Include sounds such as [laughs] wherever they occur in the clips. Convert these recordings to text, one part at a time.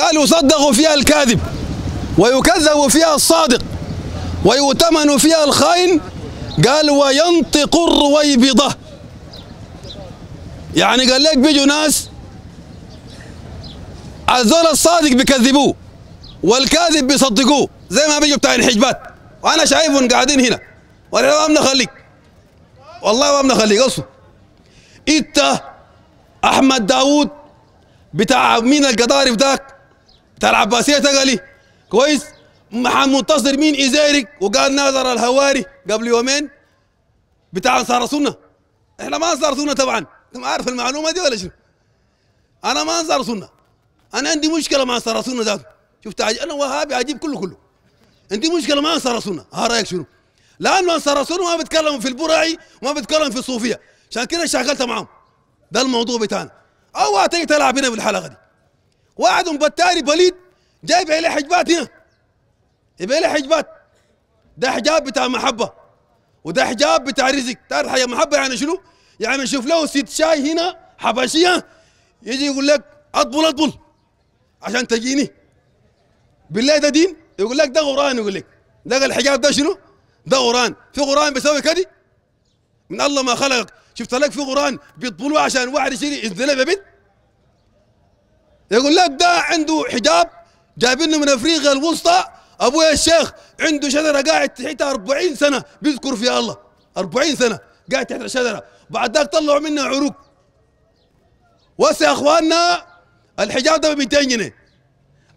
قال يصدق فيها الكاذب ويكذب فيها الصادق ويؤتمن فيها الخائن قال وينطق الرويبضة يعني قال لك بيجوا ناس الزول الصادق بيكذبوه والكاذب بيصدقوه زي ما بيجوا بتاع الحجبات وانا شايفهم قاعدين هنا والله ما بنخليك والله ما بنخليك اصلا انت احمد داوود بتاع مين القضارف ذاك بتاع العباسيه تقلي كويس منتصر مين ازيرك وقال ناظر الهواري قبل يومين بتاع انصار السنه احنا ما انصار السنه طبعا انت ما عارف المعلومه دي ولا شنو انا ما انصار السنه انا عندي مشكله مع انصار السنه ذاته شفت عجيب. انا وهابي عجيب كله كله عندي مشكله مع انصار السنه ها رايك شنو؟ لانه انصار السنه ما بيتكلموا في البرعي وما بيتكلموا في الصوفيه عشان كده شغلت معاهم ده الموضوع بتاعنا اوعى تيجي تلعب هنا بالحلقه دي واحد بتاري بليد جايب عليه حجبات هنا يبقى له حجبات ده حجاب بتاع محبه وده حجاب بتاع رزق تعرف حاجه محبه يعني شنو؟ يعني شوف له ست شاي هنا حبشيه يجي يقول لك اطبل اطبل عشان تجيني بالله ده دين يقول لك ده قران يقول لك ده الحجاب ده شنو؟ ده قران في قران بيسوي كده من الله ما خلقك شفت لك في قران بيطبلوه عشان واحد يشيل الذنب يا بنت يقول لك ده عنده حجاب جايبينه من افريقيا الوسطى ابويا الشيخ عنده شجره قاعد تحتها 40 سنه بيذكر فيها الله 40 سنه قاعد تحت الشجره بعد ذاك طلعوا منها عروق وسع يا اخواننا الحجاب ده ب 200 جنيه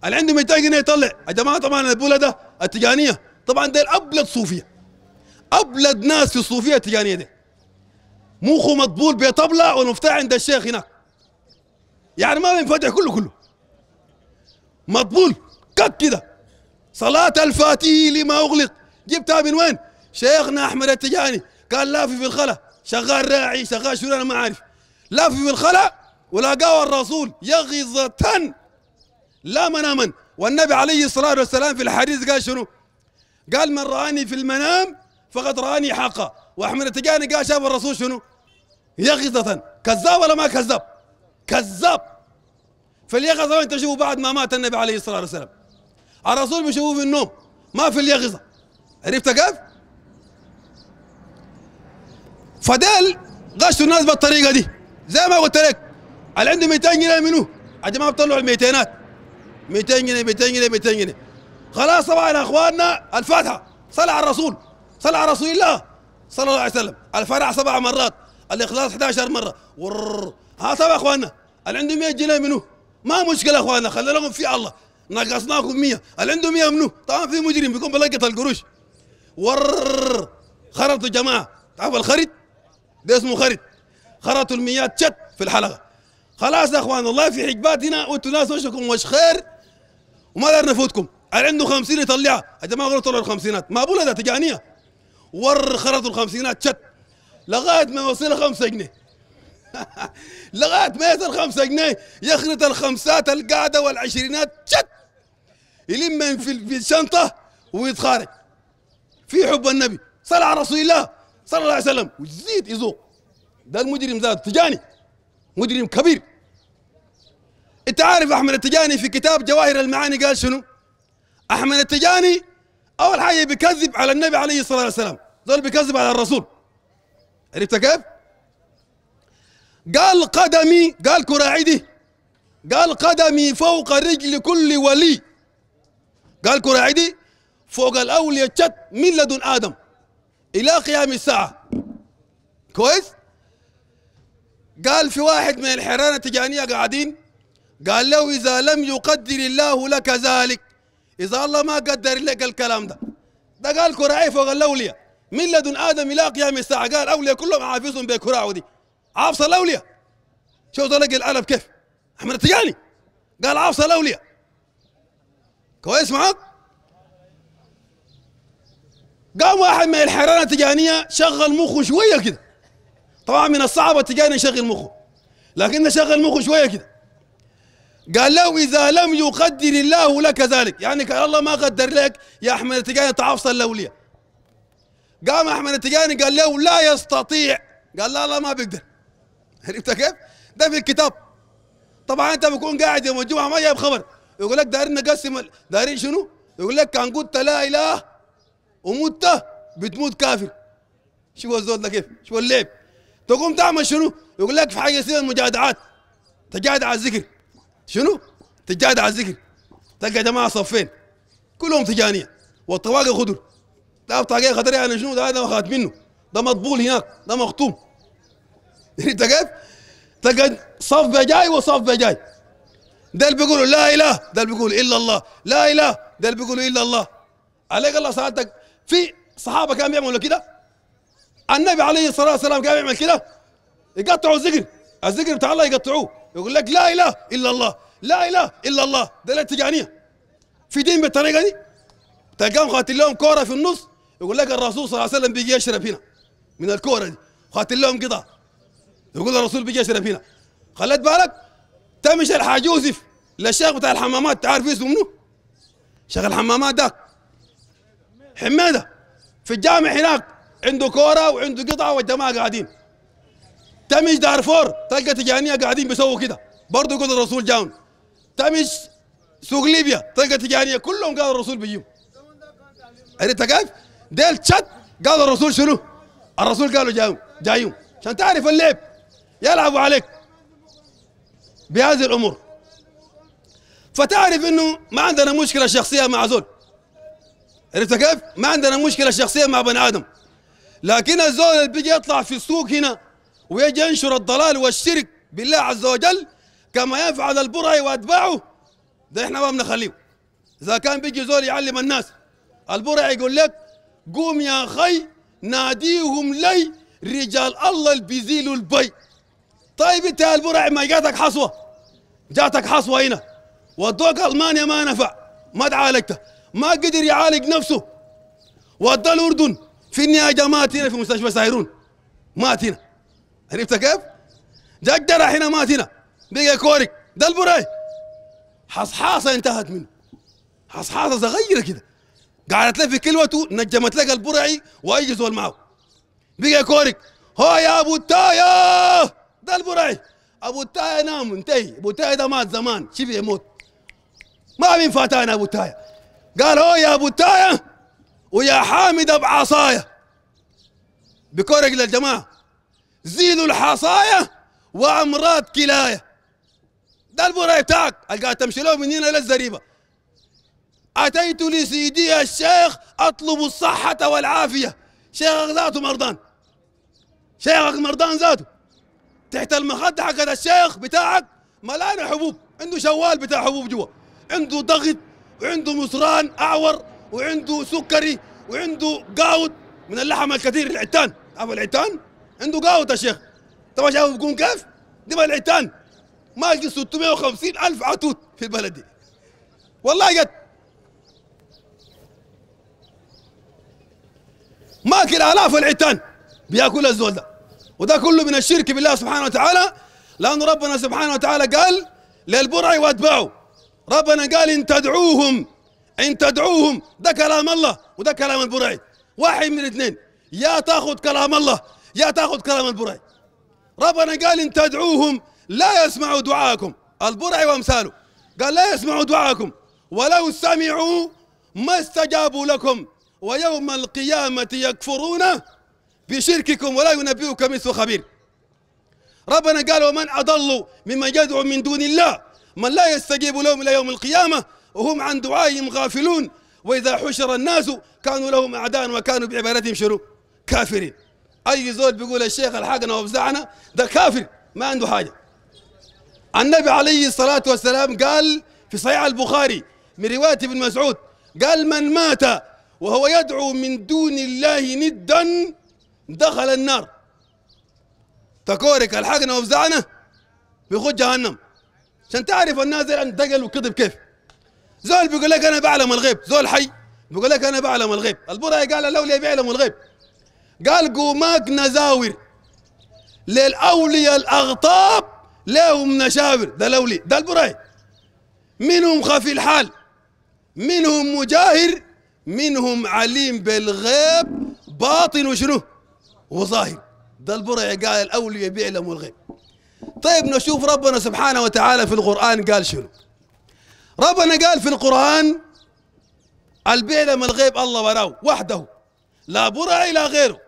اللي عنده 200 جنيه يطلع يا جماعه طبعا البوله ده التجانيه طبعا ده الابلد صوفيه ابلد ناس في الصوفيه التجانيه دي مخه مطبول بطبله والمفتاح عند الشيخ هناك يعني ما بينفتح كله كله مطبول كك كده صلاة الفاتي لما أغلق جبتها من وين؟ شيخنا أحمد التجاني قال لافي في الخلا شغال راعي شغال شو أنا ما عارف لافي في الخلا ولاقاه الرسول يغيظة لا مناما والنبي عليه الصلاة والسلام في الحديث قال شنو؟ قال من رآني في المنام فقد رآني حقا وأحمد التجاني قال شاف الرسول شنو؟ يغيظة كذاب ولا ما كذاب؟ كذاب فاليقظة وين تشوفه بعد ما مات النبي عليه الصلاة والسلام الرسول بيشوفه في النوم ما في اليقظة عرفت كيف؟ فدال غشوا الناس بالطريقة دي زي ما قلت لك اللي عنده 200 جنيه منو؟ ما بطلعوا الميتينات 200 جنيه 200 جنيه 200 جنيه خلاص طبعا يا اخواننا الفاتحة صلى على الرسول صلى على رسول الله صلى الله عليه وسلم الفرح سبع مرات الاخلاص 11 مرة ورررر. ها طب يا اخواننا اللي عنده 100 جنيه منو ما مشكله يا اخواننا خلي لهم في الله نقصناكم 100 اللي عنده 100 منو طبعا في مجرم بيكون بلقط القروش ور خرطوا جماعه تعرف الخريط ده اسمه خريط خرطوا الميات شت في الحلقه خلاص يا اخوان والله في حجبات هنا وانتوا ناس وشكم وش خير وما دار نفوتكم اللي عنده 50 يطلعها يا جماعه غلطوا طلعوا الخمسينات بقول ده تجانيه ور خرطوا الخمسينات شت لغايه ما يوصل 5 جنيه [laughs] لغايه ما يصل خمسة جنيه يخلط الخمسات القاعده والعشرينات شت يلم في الشنطه ويتخارج في حب النبي صلى على رسول الله صلى الله عليه وسلم وزيد يزوق ده المجرم ذات تجاني مجرم كبير انت عارف احمد التجاني في كتاب جواهر المعاني قال شنو؟ احمد التجاني اول حاجه بيكذب على النبي عليه الصلاه والسلام ظل بيكذب على الرسول عرفت كيف؟ قال قدمي قال عيدي قال قدمي فوق رجل كل ولي قال عيدي فوق الأولياء شت من لدن آدم إلى قيام الساعة كويس قال في واحد من الحرانة التجانية قاعدين قال له إذا لم يقدر الله لك ذلك إذا الله ما قدر لك الكلام ده ده قال كراعي فوق الأولياء من لدن آدم إلى قيام الساعة قال أولية كلهم عافظهم بكراعه دي عاص الاولياء شوف طلق العلب كيف احمد التجاني قال عاص الاولياء كويس معاك قام واحد من الحيران التجانيه شغل مخه شويه كده طبعا من الصعب التجاني يشغل مخه لكنه شغل مخه شويه كده قال له اذا لم يقدر الله لك ذلك يعني قال الله ما قدر لك يا احمد التجاني تعفص الاولياء قام احمد التجاني قال له لا يستطيع قال لا لا ما بيقدر عرفت كيف؟ ده في الكتاب طبعا انت بكون قاعد يوم الجمعه ما جايب خبر يقول لك دارين نقسم دارين شنو؟ يقول لك كان قلت لا اله ومت بتموت كافر شو الزول ده كيف؟ شو اللعب؟ تقوم تعمل شنو؟ يقول لك في حاجه اسمها المجادعات تجادع على الذكر شنو؟ تجادع على الذكر تلقى جماعه صفين كلهم تجانيه والطواقي خضر ده بطاقيه خضر يعني شنو ده انا خاتم منه ده مطبول هناك ده مختوم يعني انت كيف؟ تقعد صف جاي وصف جاي ده اللي بيقولوا لا اله ده اللي بيقولوا الا الله لا اله ده اللي بيقولوا الا الله عليك الله سعادتك في صحابه كانوا بيعملوا كده النبي عليه الصلاه والسلام كان بيعمل كده يقطعوا الذكر الذكر بتاع الله يقطعوه يقول لك لا اله الا الله لا اله الا الله ده الاتجانيه في دين بالطريقه دي تلقاهم خاتل لهم كوره في النص يقول لك الرسول صلى الله عليه وسلم بيجي يشرب هنا من الكوره دي خاتل لهم قطعه يقول الرسول بيجي يشرب هنا خليت بالك تمشي الحاج يوسف للشيخ بتاع الحمامات تعرف اسمه منو؟ شيخ الحمامات داك حميده في الجامع هناك عنده كوره وعنده قطعه والجماعه قاعدين تمش دارفور تلقى تجانيه قاعدين بيسووا كده برضه يقول الرسول جاون تمش سوق ليبيا تلقى تجانيه كلهم قال الرسول بيجيهم عرفت كيف؟ ديل تشات قال الرسول شنو؟ الرسول قالوا جايهم جايهم عشان تعرف اللعب يلعبوا عليك بهذه الامور فتعرف انه ما عندنا مشكله شخصيه مع زول عرفت كيف؟ ما عندنا مشكله شخصيه مع بني ادم لكن الزول اللي بيجي يطلع في السوق هنا ويجي ينشر الضلال والشرك بالله عز وجل كما يفعل البرعي واتباعه ده احنا ما بنخليه اذا كان بيجي زول يعلم الناس البرعي يقول لك قوم يا خي ناديهم لي رجال الله اللي بيزيلوا البي طيب انت يا البرع ما جاتك حصوه جاتك حصوه هنا ودوك المانيا ما نفع ما تعالجت ما قدر يعالج نفسه ودى الاردن في النهايه مات هنا في مستشفى سايرون مات هنا عرفت كيف؟ جاك جرح هنا مات هنا بقى كورك ده البرع حصحاصه انتهت منه حصحاصه صغيره كده قعدت له في كلوته نجمت لك البرعي واجلس معه بقى كورك هو يا ابو التايه ده البراي ابو تايه نام انتهي ابو تايه ده مات زمان شبه يموت ما من فاتانا ابو تايه قال هو يا ابو تايه ويا حامد بعصاية بكورك للجماعة زيلوا الحصاية وامراض كلاية ده البراي بتاعك قاعد تمشي له من هنا للزريبة أتيت لسيدي الشيخ أطلب الصحة والعافية شيخك ذاته مرضان شيخك مرضان ذاته تحت المخده هذا الشيخ بتاعك ملان حبوب عنده شوال بتاع حبوب جوا عنده ضغط وعنده مصران اعور وعنده سكري وعنده قاود من اللحم الكثير العتان ابو العتان عنده قاود يا شيخ طب شايف بيكون كيف دي العتان مالك 650 الف عتوت في البلد دي والله جد ماكل الاف العتان بياكل الزول ده وده كله من الشرك بالله سبحانه وتعالى لأن ربنا سبحانه وتعالى قال للبرع واتبعوا ربنا قال إن تدعوهم إن تدعوهم ده كلام الله وده كلام البرعي واحد من الاثنين يا تاخذ كلام الله يا تاخذ كلام البرعي ربنا قال إن تدعوهم لا يسمعوا دعاءكم البرعي وأمثاله قال لا يسمعوا دعاءكم ولو سمعوا ما استجابوا لكم ويوم القيامة يكفرون بشرككم ولا ينبئك مثل خبير ربنا قال ومن أضل ممن يدعو من دون الله من لا يستجيب لهم إلى يوم القيامة وهم عن دعائهم غافلون وإذا حشر الناس كانوا لهم أعداء وكانوا بعبادتهم شنو كافرين أي زول بيقول الشيخ الحقنا وافزعنا ده كافر ما عنده حاجة النبي عليه الصلاة والسلام قال في صحيح البخاري من رواية ابن مسعود قال من مات وهو يدعو من دون الله ندا دخل النار تكورك الحقنا وفزعنا بيخد جهنم عشان تعرف الناس انتقل وكذب كيف زول بيقول لك انا بعلم الغيب زول حي بيقول لك انا بعلم الغيب البرأي قال الاولياء بيعلموا الغيب قال قوماك نزاور للاولياء الاغطاب لهم نشاور ده الاولي ده البرأي منهم خفي الحال منهم مجاهر منهم عليم بالغيب باطن وشنو وظاهر ده البرع قال الأولياء بيعلموا الغيب طيب نشوف ربنا سبحانه وتعالى في القرآن قال شنو ربنا قال في القرآن البيعلم الغيب الله وراه وحده لا برع إلى غيره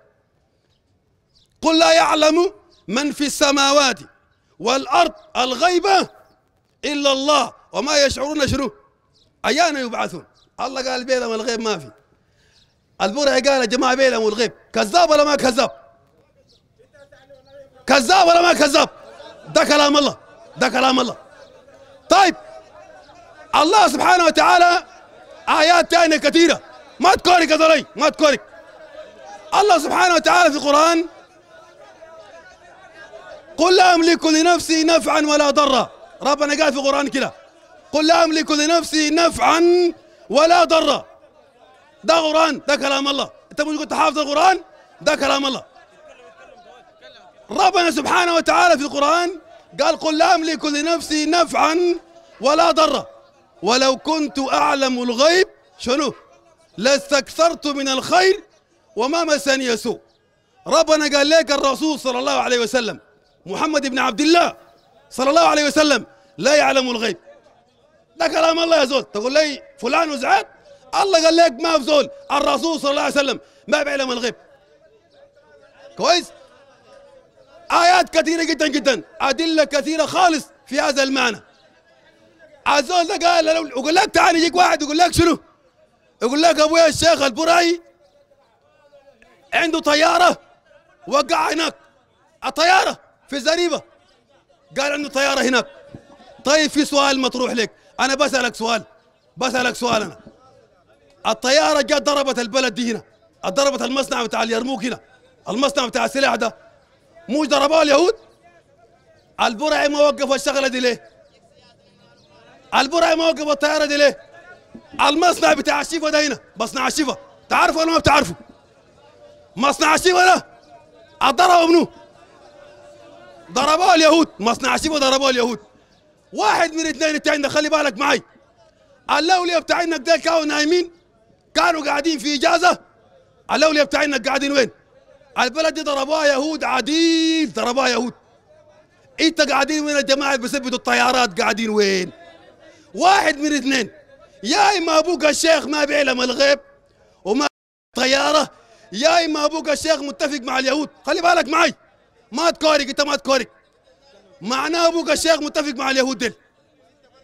قل لا يعلم من في السماوات والأرض الغيبة إلا الله وما يشعرون شنو أيانا يبعثون الله قال بيعلم الغيب ما في البرع قال يا جماعه بيلم والغيب كذاب ولا ما كذاب؟ كذاب ولا ما كذاب؟ ده كلام الله ده كلام الله طيب الله سبحانه وتعالى آيات ثانيه كثيرة ما تكورك يا ما تكورك الله سبحانه وتعالى في القرآن قل لا أملك لنفسي نفعا ولا ضرا ربنا قال في القرآن كده قل لا أملك لنفسي نفعا ولا ضرا ده قران ده كلام الله انت مش كنت حافظ القران ده كلام الله ربنا سبحانه وتعالى في القران قال قل لا املك لنفسي نفعا ولا ضرا ولو كنت اعلم الغيب شنو لاستكثرت من الخير وما مسني سوء ربنا قال لك الرسول صلى الله عليه وسلم محمد بن عبد الله صلى الله عليه وسلم لا يعلم الغيب ده كلام الله يا زول تقول لي فلان وزعت الله قال لك ما في زول الرسول صلى الله عليه وسلم ما بيعلم الغيب كويس آيات كثيرة جدا جدا أدلة كثيرة خالص في هذا المعنى الزول ده قال يقول لك تعال يجيك واحد يقول لك شنو يقول لك أبويا الشيخ البراي عنده طيارة وقع هناك الطيارة في الزريبه قال عنده طيارة هناك طيب في سؤال مطروح لك أنا بسألك سؤال بسألك سؤال أنا الطياره جت ضربت البلد دي هنا ضربت المصنع بتاع اليرموك هنا المصنع بتاع السلاح ده مش ضربوه اليهود البرعي ما وقفوا الشغله دي ليه البرعي ما وقفوا الطياره دي ليه المصنع بتاع الشيفا ده هنا مصنع الشيفا تعرفوا ولا ما بتعرفه مصنع الشيفا ده ضربوا منو ضربوه اليهود مصنع الشيفا ضربوه اليهود واحد من اثنين التاني ده خلي بالك معي الاولياء بتاعنا ده كانوا نايمين كانوا قاعدين في إجازة الأولياء بتاعنا قاعدين وين البلد دي ضربوها يهود عديل ضربوها يهود انت قاعدين وين يا جماعه اللي بيثبتوا الطيارات قاعدين وين؟ واحد من اثنين يا اما ابوك الشيخ ما بيعلم الغيب وما طياره يا اما ابوك الشيخ متفق مع اليهود خلي بالك معي ما تكورك انت ما تكورك معناه ابوك الشيخ متفق مع اليهود ديل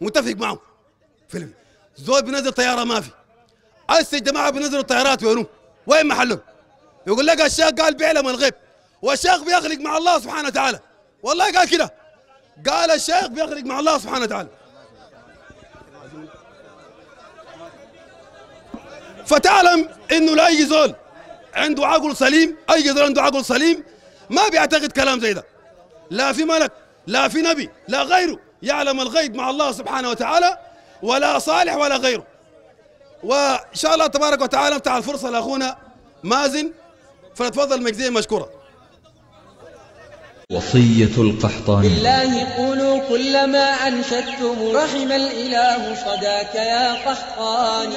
متفق معهم فيلم زول بينزل طياره ما في هسه الجماعه بينزلوا الطيارات وينو؟ وين محلهم؟ يقول لك الشيخ قال بيعلم الغيب والشيخ بيخلق مع الله سبحانه وتعالى والله قال كده قال الشيخ بيخلق مع الله سبحانه وتعالى فتعلم انه لاي زول عنده عقل سليم اي زول عنده عقل سليم ما بيعتقد كلام زي ده لا في ملك لا في نبي لا غيره يعلم الغيب مع الله سبحانه وتعالى ولا صالح ولا غيره وان شاء الله تبارك وتعالى نفتح الفرصه لاخونا مازن فنتفضل مجزيه مشكوره وصية القحطاني بالله قولوا كلما أنشدتم رحم الإله صداك يا قحطاني